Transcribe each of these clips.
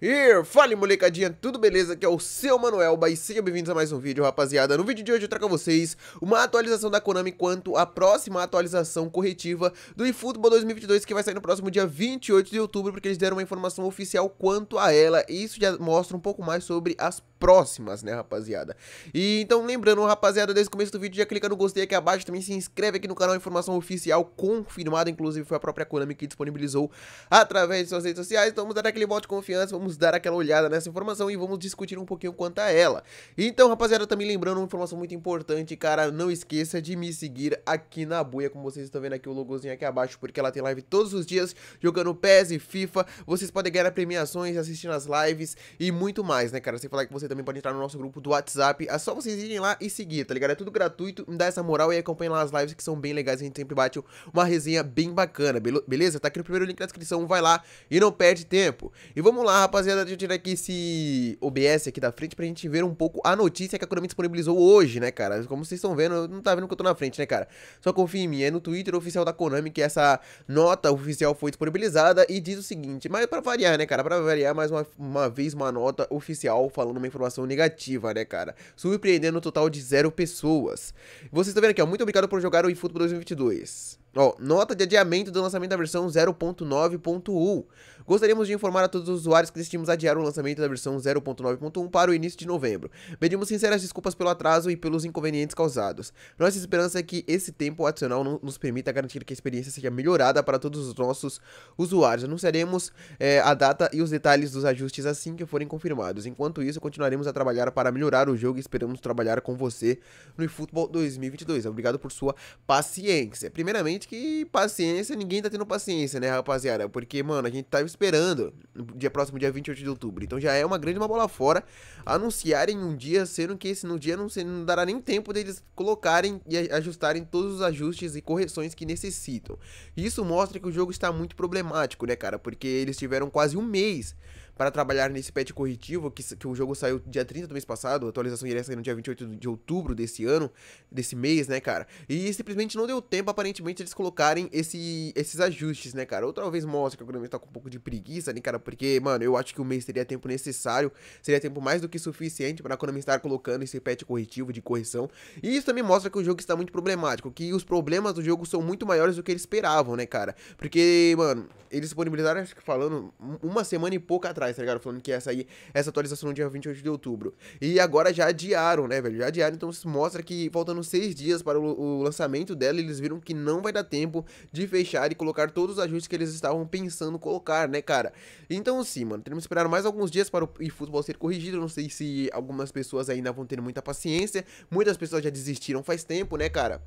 E fala molecadinha, tudo beleza? Aqui é o seu Manuelba e sejam bem-vindos a mais um vídeo, rapaziada. No vídeo de hoje eu trago a vocês uma atualização da Konami quanto à próxima atualização corretiva do eFootball 2022 que vai sair no próximo dia 28 de outubro, porque eles deram uma informação oficial quanto a ela e isso já mostra um pouco mais sobre as próximas, né, rapaziada? E então, lembrando, rapaziada, desde o começo do vídeo, já clica no gostei aqui abaixo, também se inscreve aqui no canal, informação oficial confirmada, inclusive foi a própria Konami que disponibilizou através de suas redes sociais. Então, vamos dar aquele voto de confiança, vamos dar aquela olhada nessa informação e vamos discutir um pouquinho quanto a ela. Então, rapaziada, também lembrando uma informação muito importante, cara, não esqueça de me seguir aqui na buia, como vocês estão vendo aqui o logozinho aqui abaixo, porque ela tem live todos os dias jogando PES e FIFA. Vocês podem ganhar premiações, assistir as lives e muito mais, né, cara? Sem falar que você também pode entrar no nosso grupo do WhatsApp. É só vocês irem lá e seguir, tá ligado? É tudo gratuito, me dá essa moral e acompanha lá as lives que são bem legais. A gente sempre bate uma resenha bem bacana, beleza? Tá aqui no primeiro link na descrição, vai lá e não perde tempo. E vamos lá, rapaziada, deixa eu tirar aqui esse OBS aqui da frente pra gente ver um pouco a notícia que a Konami disponibilizou hoje, né, cara? Como vocês estão vendo, não tá vendo que eu tô na frente, né, cara? Só confia em mim, é no Twitter oficial da Konami que essa nota oficial foi disponibilizada e diz o seguinte, mas pra variar, né, cara? Pra variar, mais uma, uma vez uma nota oficial falando uma informação informação negativa, né, cara? Surpreendendo um total de zero pessoas. Vocês estão vendo aqui, ó. Muito obrigado por jogar o eFootball 2022. Ó, nota de adiamento do lançamento da versão 0.9.1. Gostaríamos de informar a todos os usuários que decidimos adiar o lançamento da versão 0.9.1 para o início de novembro. Pedimos sinceras desculpas pelo atraso e pelos inconvenientes causados. Nossa esperança é que esse tempo adicional nos permita garantir que a experiência seja melhorada para todos os nossos usuários. Anunciaremos eh, a data e os detalhes dos ajustes assim que forem confirmados. Enquanto isso, continuaremos a trabalhar para melhorar o jogo e esperamos trabalhar com você no eFootball 2022. Obrigado por sua paciência. Primeiramente, acho que paciência, ninguém tá tendo paciência, né, rapaziada? Porque, mano, a gente tá esperando dia próximo, dia 28 de outubro. Então já é uma grande uma bola fora anunciarem um dia, sendo que esse no dia não, não dará nem tempo deles colocarem e ajustarem todos os ajustes e correções que necessitam. Isso mostra que o jogo está muito problemático, né, cara? Porque eles tiveram quase um mês para trabalhar nesse patch corretivo, que, que o jogo saiu dia 30 do mês passado, a atualização iria sair no dia 28 de outubro desse ano, desse mês, né, cara? E simplesmente não deu tempo, aparentemente, eles colocarem esse, esses ajustes, né, cara? Outra vez mostra que o Grêmio tá com um pouco de preguiça, né, cara? Porque, mano, eu acho que o mês seria tempo necessário, seria tempo mais do que suficiente para a Konami estar colocando esse patch corretivo de correção. E isso também mostra que o jogo está muito problemático, que os problemas do jogo são muito maiores do que eles esperavam, né, cara? Porque, mano, eles disponibilizaram, acho que falando, uma semana e pouco atrás atrás, tá ligado? Falando que ia sair essa atualização no dia 28 de outubro. E agora já adiaram, né, velho? Já adiaram, então isso mostra que faltando seis dias para o, lançamento dela, eles viram que não vai dar tempo de fechar e colocar todos os ajustes que eles estavam pensando colocar, né, cara? Então sim, mano, teremos que esperar mais alguns dias para o eFootball ser corrigido. Não sei se algumas pessoas ainda vão ter muita paciência. Muitas pessoas já desistiram faz tempo, né, cara?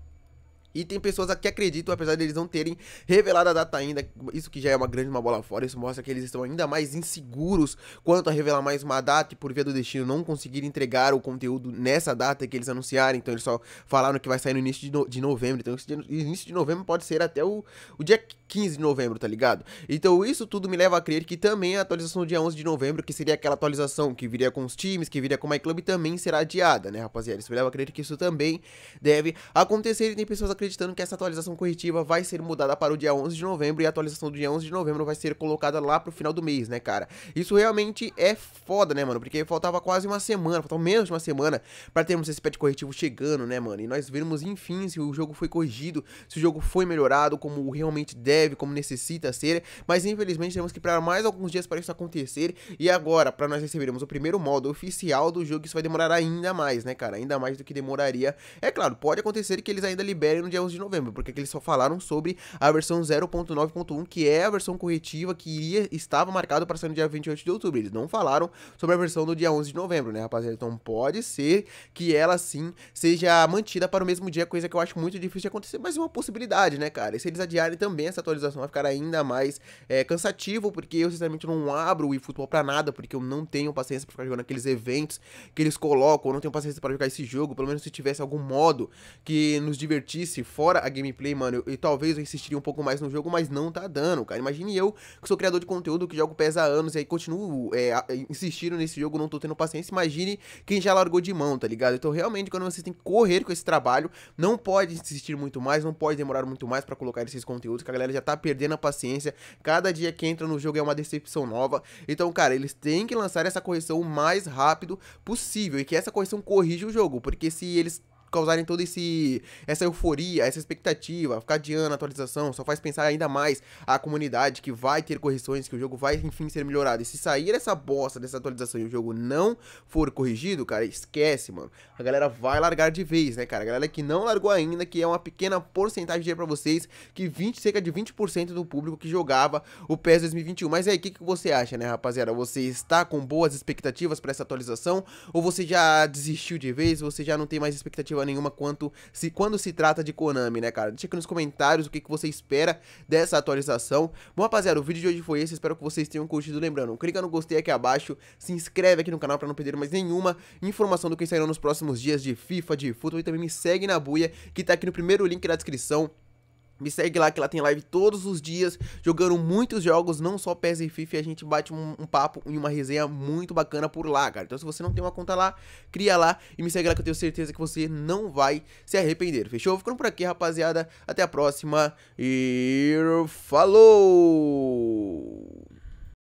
E tem pessoas que acreditam, apesar deles de não terem revelado a data ainda, isso que já é uma grande uma bola fora, isso mostra que eles estão ainda mais inseguros quanto a revelar mais uma data e por via do destino não conseguir entregar o conteúdo nessa data que eles anunciaram, então eles só falaram que vai sair no início de, no de novembro, então início de novembro pode ser até o, o dia 15 de novembro, tá ligado? Então isso tudo me leva a crer que também a atualização do dia 11 de novembro, que seria aquela atualização que viria com os times, que viria com o MyClub, também será adiada, né rapaziada? Isso me leva a crer que isso também deve acontecer e tem pessoas acreditando que essa atualização corretiva vai ser mudada para o dia 11 de novembro e a atualização do dia 11 de novembro vai ser colocada lá pro final do mês, né, cara? Isso realmente é foda, né, mano? Porque faltava quase uma semana, faltava menos de uma semana para termos esse patch corretivo chegando, né, mano? E nós vimos, enfim, se o jogo foi corrigido, se o jogo foi melhorado, como realmente deve, como necessita ser, mas infelizmente temos que esperar mais alguns dias para isso acontecer e agora, para nós recebermos o primeiro modo oficial do jogo, isso vai demorar ainda mais, né, cara? Ainda mais do que demoraria. É claro, pode acontecer que eles ainda liberem no dia 11 de novembro, porque eles só falaram sobre a versão 0.9.1, que é a versão corretiva que iria, estava marcado para ser no dia 28 de outubro. Eles não falaram sobre a versão do dia 11 de novembro, né, rapaziada? Então pode ser que ela sim seja mantida para o mesmo dia, coisa que eu acho muito difícil de acontecer, mas é uma possibilidade, né, cara? E se eles adiarem também essa atualização, vai ficar ainda mais é, cansativo, porque eu sinceramente não abro o eFootball para nada, porque eu não tenho paciência para ficar jogando aqueles eventos que eles colocam, eu não tenho paciência para jogar esse jogo, pelo menos se tivesse algum modo que nos divertisse fora a gameplay, mano, e talvez eu insistiria um pouco mais no jogo, mas não tá dando, cara. Imagine eu, que sou criador de conteúdo, que jogo pesa anos e aí continuo é, é insistindo nesse jogo, não tô tendo paciência. Imagine quem já largou de mão, tá ligado? Então, realmente, quando você tem que correr com esse trabalho, não pode insistir muito mais, não pode demorar muito mais para colocar esses conteúdos, que a galera já tá perdendo a paciência. Cada dia que entra no jogo é uma decepção nova. Então, cara, eles têm que lançar essa correção o mais rápido possível e que essa correção corrija o jogo, porque se eles causarem toda essa euforia, essa expectativa, ficar adiando a atualização, só faz pensar ainda mais a comunidade que vai ter correções, que o jogo vai, enfim, ser melhorado. E se sair essa bosta dessa atualização e o jogo não for corrigido, cara, esquece, mano. A galera vai largar de vez, né, cara? A galera que não largou ainda, que é uma pequena porcentagem de para vocês, que 20, cerca de 20% do público que jogava o PES 2021. Mas aí, o que, que você acha, né, rapaziada? Você está com boas expectativas para essa atualização? Ou você já desistiu de vez? Você já não tem mais expectativa expectativa nenhuma quanto se quando se trata de Konami, né, cara? Deixa aqui nos comentários o que, que você espera dessa atualização. Bom, rapaziada, o vídeo de hoje foi esse, espero que vocês tenham curtido. Lembrando, clica no gostei aqui abaixo, se inscreve aqui no canal para não perder mais nenhuma informação do que sairá nos próximos dias de FIFA, de futebol e também me segue na buia que tá aqui no primeiro link da descrição. Me segue lá que lá tem live todos os dias, jogando muitos jogos, não só PES e FIFA, a gente bate um, um, papo e uma resenha muito bacana por lá, cara. Então se você não tem uma conta lá, cria lá e me segue lá que eu tenho certeza que você não vai se arrepender, fechou? Ficando por aqui, rapaziada, até a próxima e falou!